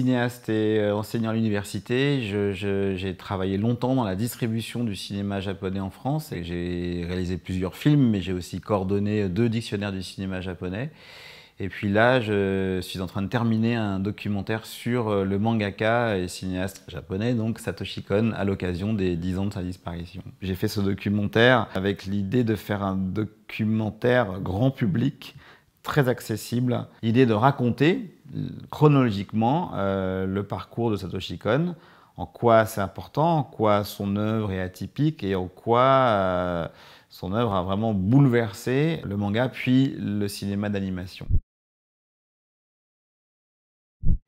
cinéaste et euh, enseignant à l'université, j'ai travaillé longtemps dans la distribution du cinéma japonais en France et j'ai réalisé plusieurs films, mais j'ai aussi coordonné deux dictionnaires du cinéma japonais. Et puis là, je suis en train de terminer un documentaire sur euh, le mangaka et cinéaste japonais, donc Satoshi Kon, à l'occasion des 10 ans de sa disparition. J'ai fait ce documentaire avec l'idée de faire un documentaire grand public très accessible l'idée de raconter chronologiquement euh, le parcours de Satoshi Kon, en quoi c'est important, en quoi son œuvre est atypique et en quoi euh, son œuvre a vraiment bouleversé le manga puis le cinéma d'animation.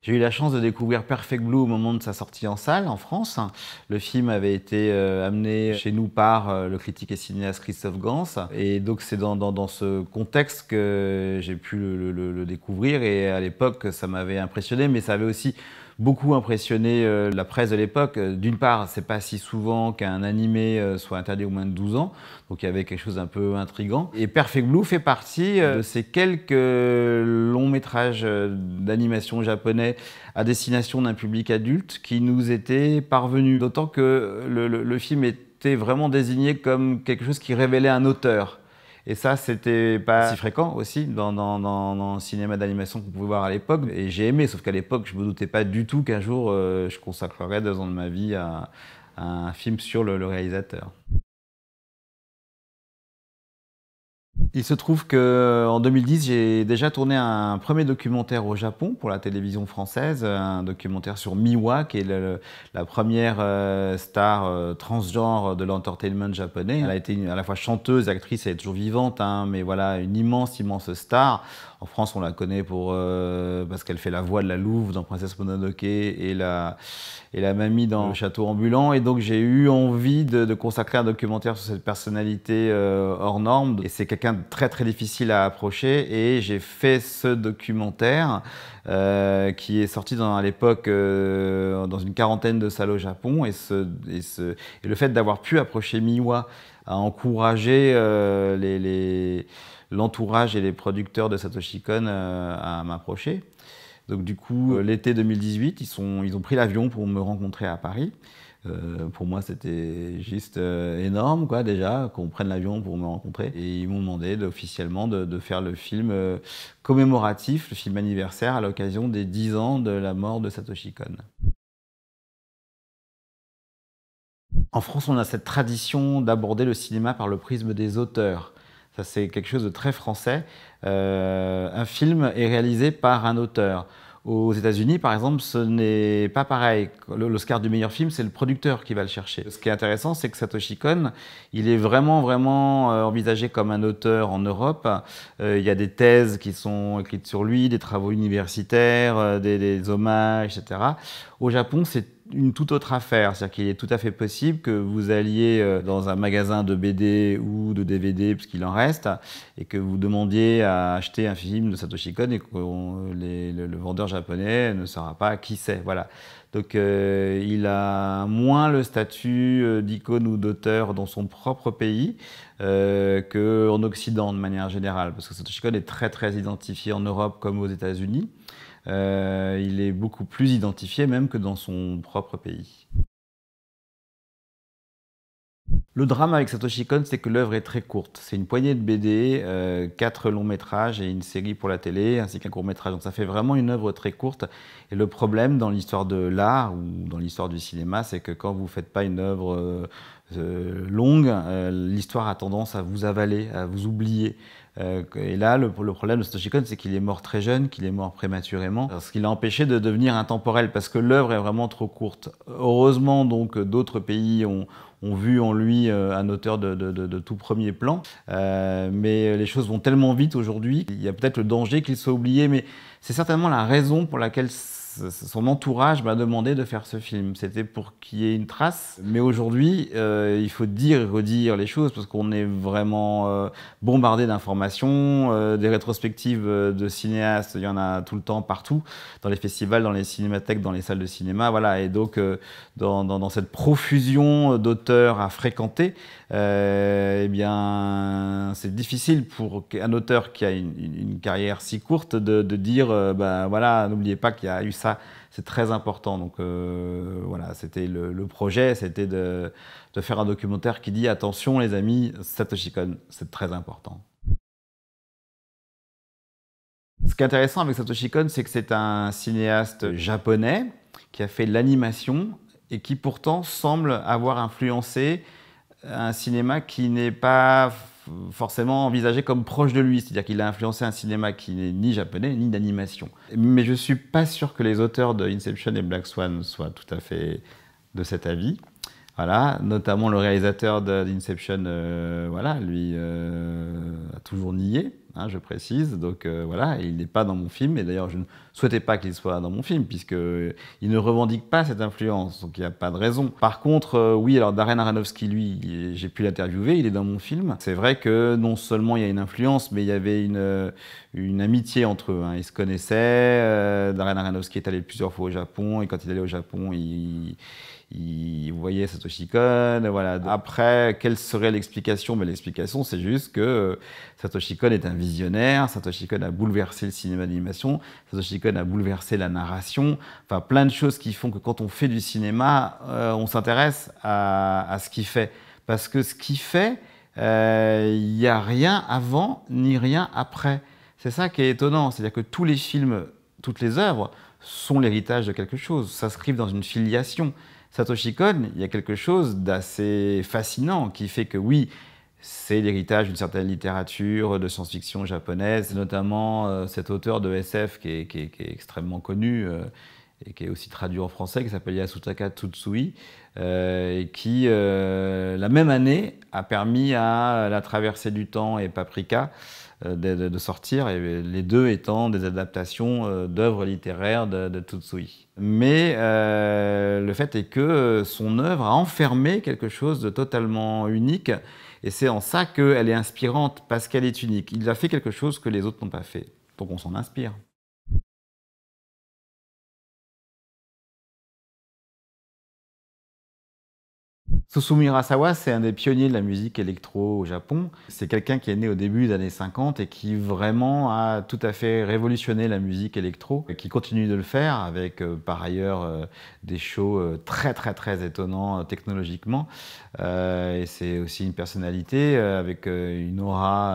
J'ai eu la chance de découvrir Perfect Blue au moment de sa sortie en salle en France. Le film avait été euh, amené chez nous par euh, le critique et cinéaste Christophe Gans. Et donc c'est dans, ce contexte que j'ai pu le, le, découvrir. Et à l'époque, ça m'avait impressionné, mais ça avait aussi beaucoup impressionné euh, la presse de l'époque. Euh, d'une part, c'est pas si souvent qu'un animé euh, soit interdit au moins de 12 ans, donc il y avait quelque chose d'un peu intrigant. Et Perfect Blue fait partie de ces quelques longs métrages d'animation japonais à destination d'un public adulte qui nous était parvenu. D'autant que le film était vraiment désigné comme quelque chose qui révélait un auteur. Et ça, c'était pas si fréquent aussi dans, dans, dans, le cinéma d'animation qu'on pouvait voir à l'époque. Et j'ai aimé, sauf qu'à l'époque, je me doutais pas du tout qu'un jour, euh, je consacrerais deux ans de ma vie à, un film sur le réalisateur. Il se trouve que en 2010, j'ai déjà tourné un premier documentaire au Japon pour la télévision française, un documentaire sur Miwa, qui est la première euh, star euh, transgenre de l'entertainment japonais. Elle a été à la fois chanteuse, actrice, elle est toujours vivante, hein, mais voilà, une immense, immense star. En France, on la connaît pour, euh, parce qu'elle fait la voix de la louve dans Princesse Mononoke et la, et la mamie dans Château Ambulant. Et donc, j'ai eu envie de, consacrer un documentaire sur cette personnalité euh, hors norme. Et c'est quelqu'un de très, très difficile à approcher. Et j'ai fait ce documentaire euh, qui est sorti dans, à l'époque dans une quarantaine de salles au Japon. Et, ce, ce, et le fait d'avoir pu approcher Miwa a encouragé les, les l'entourage et les producteurs de Satoshi Kon euh, à m'approcher. Donc du coup, euh, l'été 2018, ils, ont pris l'avion pour me rencontrer à Paris. Euh, pour moi, c'était juste énorme, quoi, déjà, qu'on prenne l'avion pour me rencontrer. Et ils m'ont demandé officiellement de, faire le film commémoratif, le film anniversaire, à l'occasion des 10 ans de la mort de Satoshi Kon. En France, on a cette tradition d'aborder le cinéma par le prisme des auteurs. Ça, c'est quelque chose de très français. Euh, un film est réalisé par un auteur. Aux États-Unis, par exemple, ce n'est pas pareil. L'Oscar du meilleur film, c'est le producteur qui va le chercher. Ce qui est intéressant, c'est que Satoshi Kon, il est vraiment, vraiment euh, envisagé comme un auteur en Europe. Euh, il y a des thèses qui sont écrites sur lui, des travaux universitaires, des hommages, etc. Au Japon, c'est une toute autre affaire. C'est-à-dire qu'il est tout à fait possible que vous alliez euh, dans un magasin de BD ou de DVD, puisqu'il en reste, et que vous demandiez à acheter un film de Satoshi Kon et que le, vendeur japonais ne saura pas qui c'est. Voilà. Donc euh, il a moins le statut euh, d'icône ou d'auteur dans son propre pays qu'en Occident de manière générale, parce que Satoshi Kon est très très identifié en Europe comme aux États-Unis. Euh, il est beaucoup plus identifié même que dans son propre pays. Le drame avec Satoshi Kon, c'est que l'œuvre est très courte. C'est une poignée de BD, euh, quatre longs métrages et une série pour la télé, ainsi qu'un court métrage. Donc ça fait vraiment une œuvre très courte. Et le problème dans l'histoire de l'art ou dans l'histoire du cinéma, c'est que quand vous ne faites pas une œuvre euh, longue, l'histoire a tendance à vous avaler, à vous oublier. Euh, et là, le, problème de Satoshi c'est qu'il est mort très jeune, qu'il est mort prématurément, ce qui l'a empêché de devenir intemporel, parce que l'œuvre est vraiment trop courte. Heureusement, donc, d'autres pays ont, vu en lui euh, un auteur de, tout premier plan. Euh, mais les choses vont tellement vite aujourd'hui, il y a peut-être le danger qu'il soit oublié, mais c'est certainement la raison pour laquelle son entourage m'a demandé de faire ce film. C'était pour qu'il y ait une trace. Mais aujourd'hui, euh, il faut dire et redire les choses parce qu'on est vraiment euh, bombardé d'informations, euh, des rétrospectives de cinéastes. Il y en a tout le temps, partout, dans les festivals, dans les cinémathèques, dans les salles de cinéma. Voilà. Et donc, dans, cette profusion d'auteurs à fréquenter, euh, eh bien, c'est difficile pour un auteur qui a une, carrière si courte de, dire, euh, bah, voilà, n'oubliez pas qu'il y a eu ça. C'est très important. Donc euh, voilà, c'était le, projet, c'était de, faire un documentaire qui dit attention les amis, Satoshi Kon, c'est très important. Ce qui est intéressant avec Satoshi Kon, c'est que c'est un cinéaste japonais qui a fait l'animation et qui pourtant semble avoir influencé un cinéma qui n'est pas forcément envisagé comme proche de lui, c'est-à-dire qu'il a influencé un cinéma qui n'est ni japonais ni d'animation. Mais je ne suis pas sûr que les auteurs de Inception et Black Swan soient tout à fait de cet avis. notamment le réalisateur d'Inception, euh, voilà, lui euh, a toujours nié. Hein, je précise. Donc euh, voilà, il n'est pas dans mon film, et d'ailleurs je ne souhaitais pas qu'il soit dans mon film, puisqu'il euh, ne revendique pas cette influence, donc il n'y a pas de raison. Par contre, euh, oui, alors Darren Aronofsky, lui, j'ai pu l'interviewer, il est dans mon film. C'est vrai que non seulement il y a une influence, mais il y avait une, une amitié entre eux. Hein. Ils se connaissaient, Darren Aronofsky est allé plusieurs fois au Japon, et quand il allait au Japon, il vous voyez Satoshi Kon, voilà. Après, quelle serait l'explication Mais l'explication, c'est juste que euh, Satoshi Kon est un visionnaire, Satoshi Kon a bouleversé le cinéma d'animation, Satoshi Kon a bouleversé la narration, enfin plein de choses qui font que quand on fait du cinéma, euh, on s'intéresse à, ce qu'il fait. Parce que ce qu'il fait, euh, il n'y a rien avant ni rien après. C'est ça qui est étonnant, c'est-à-dire que tous les films, toutes les œuvres sont l'héritage de quelque chose, s'inscrivent dans une filiation. Satoshi Kon, il y a quelque chose d'assez fascinant qui fait que oui, c'est l'héritage d'une certaine littérature de science-fiction japonaise, notamment euh, cet auteur de SF qui est, extrêmement connu euh, et qui est aussi traduit en français, qui s'appelle Yasutaka Tsutsui, euh, et qui, la même année, a permis à La traversée du temps et Paprika euh, de, sortir, et les deux étant des adaptations euh, d'œuvres littéraires de, de, Tutsui. Mais euh, le fait est que son œuvre a enfermé quelque chose de totalement unique, et c'est en ça qu'elle est inspirante, parce qu'elle est unique. Il a fait quelque chose que les autres n'ont pas fait, donc on s'en inspire. Susumu Irasawa, c'est un des pionniers de la musique électro au Japon. C'est quelqu'un qui est né au début des années 50 et qui vraiment a tout à fait révolutionné la musique électro, et qui continue de le faire avec euh, par ailleurs euh, des shows euh, très très très étonnants technologiquement. et c'est aussi une personnalité avec une aura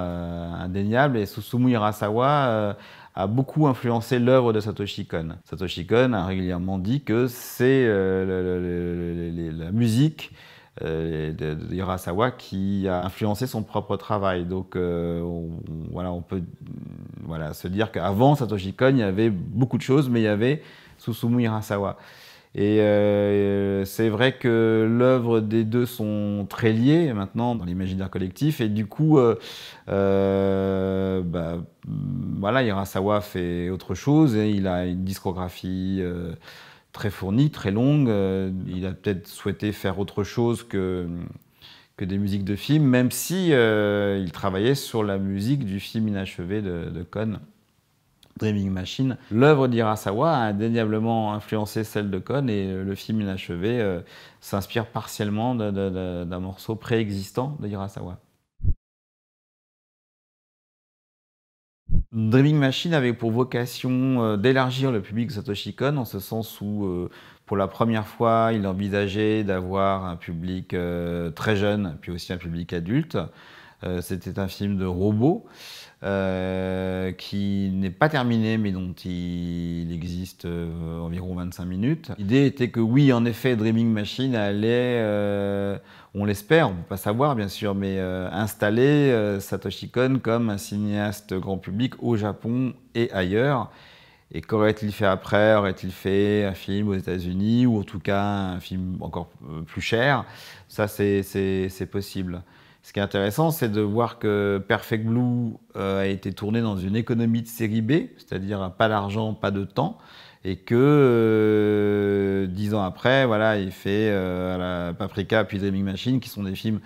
indéniable. Et Susumu Irasawa a beaucoup influencé l'œuvre de Satoshi Kon. Satoshi Kon a régulièrement dit que c'est la musique euh, Yorasawa qui a influencé son propre travail. Donc euh, on, voilà, on peut voilà, se dire qu'avant Satoshi Kon, il y avait beaucoup de choses, mais il y avait Susumu Hirasawa. Et euh, c'est vrai que l'œuvre des deux sont très liées maintenant dans l'imaginaire collectif. Et du coup, euh, Hirasawa bah, fait autre chose et il a une discographie très fournie, très longue. Euh, il a peut-être souhaité faire autre chose que, que des musiques de films, même si euh, il travaillait sur la musique du film inachevé de, de Dreaming Machine. L'œuvre d'Hirasawa a indéniablement influencé celle de Cohn et euh, le film inachevé s'inspire partiellement d'un morceau préexistant d'Irasawa. Dreaming Machine avait pour vocation euh, d'élargir le public de Satoshi Kon, en ce sens où, euh, pour la première fois, il envisageait d'avoir un public euh, très jeune, puis aussi un public adulte. Euh, c'était un film de robot euh, qui n'est pas terminé, mais dont il, existe euh, environ 25 minutes. L'idée était que oui, en effet, Dreaming Machine allait on l'espère, on ne peut pas savoir bien sûr, mais installer Satoshi Kon comme un cinéaste grand public au Japon et ailleurs. Et qu'aurait-il fait après Aurait-il fait un film aux États-Unis ou en tout cas un film encore plus cher Ça, c'est possible. Ce qui est intéressant, c'est de voir que Perfect Blue euh, a été tourné dans une économie de série B, c'est-à-dire pas d'argent, pas de temps, et que euh, dix ans après, voilà, il fait euh, la Paprika puis Dreaming Machine, qui sont des films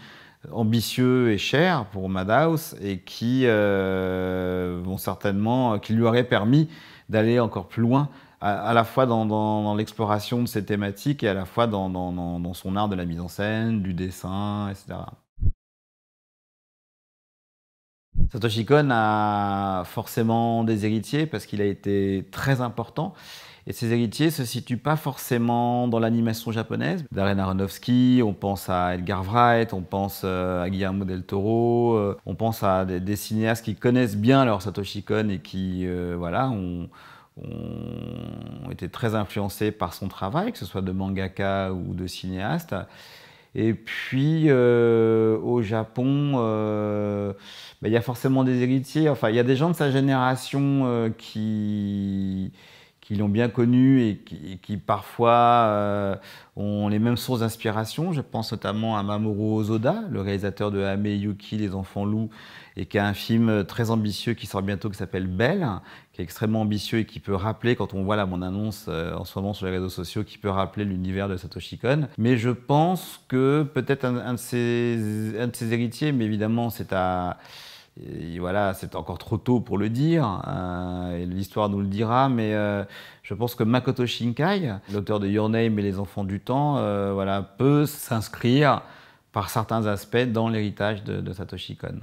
ambitieux et chers pour Madhouse et qui vont certainement, qui lui auraient permis d'aller encore plus loin, à, la fois dans, l'exploration de ses thématiques et à la fois dans, son art de la mise en scène, du dessin, etc. Satoshi Kon a forcément des héritiers parce qu'il a été très important. Et ces héritiers se situent pas forcément dans l'animation japonaise. Darren Aronofsky, on pense à Edgar Wright, on pense euh, à Guillermo del Toro, euh, on pense à des, cinéastes qui connaissent bien leur Satoshi Kon et qui, euh, voilà, ont été très influencés par son travail, que ce soit de mangaka ou de cinéaste. Et puis euh, au Japon, euh, bah, il y a forcément des héritiers. Enfin, il y a des gens de sa génération euh, qui qui l'ont bien connu et qui, qui parfois euh, ont les mêmes sources d'inspiration. Je pense notamment à Mamoru Ozoda, le réalisateur de Ame, Yuki, Les Enfants Loups, et qui a un film très ambitieux qui sort bientôt qui s'appelle Belle, qui est extrêmement ambitieux et qui peut rappeler, quand on voit là mon annonce euh, en ce moment sur les réseaux sociaux, qui peut rappeler l'univers de Satoshi Kon. Mais je pense que peut-être un, de un de ses héritiers, mais évidemment c'est à voilà, c'est encore trop tôt pour le dire, euh, l'histoire nous le dira, mais euh, je pense que Makoto Shinkai, l'auteur de Your Name et Les Enfants du Temps, euh, voilà, peut s'inscrire par certains aspects dans l'héritage de, de Satoshi Kon.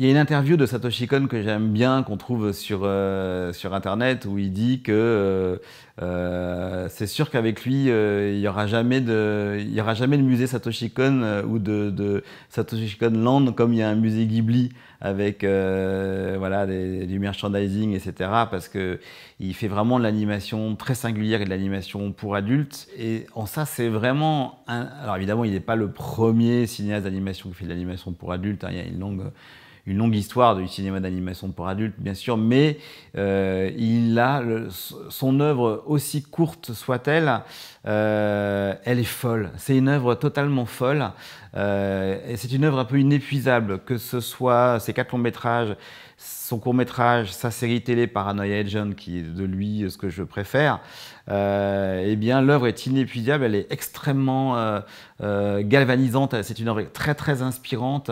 Il y a une interview de Satoshi Kon que j'aime bien, qu'on trouve sur, euh, sur Internet, où il dit que euh, euh, c'est sûr qu'avec lui, il n'y aura, jamais de, il y aura jamais de musée Satoshi Kon ou de, Satoshi Kon Land comme il y a un musée Ghibli avec voilà, du merchandising, etc. Parce qu'il fait vraiment de l'animation très singulière et de l'animation pour adultes. Et en ça, c'est vraiment... Un... Alors évidemment, il n'est pas le premier cinéaste d'animation qui fait de l'animation pour adultes. Hein, il y a une longue une longue histoire du cinéma d'animation pour adultes, bien sûr, mais euh, il a son œuvre aussi courte soit-elle, euh, elle est folle. C'est une œuvre totalement folle. Euh, et c'est une œuvre un peu inépuisable, que ce soit ses quatre longs métrages, son court métrage, sa série télé Paranoia Agent, qui est de lui ce que je préfère. Euh, eh bien, l'œuvre est inépuisable, elle est extrêmement euh, euh, galvanisante, c'est une œuvre très très inspirante.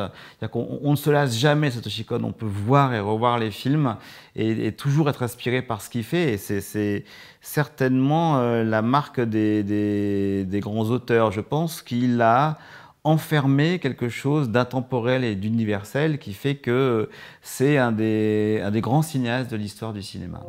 On, ne se lasse jamais, cette Kon, on peut voir et revoir les films et, toujours être inspiré par ce qu'il fait. Et c'est certainement la marque des, grands auteurs. Je pense qu'il a enfermé quelque chose d'intemporel et d'universel qui fait que c'est un un des grands cinéastes de l'histoire du cinéma.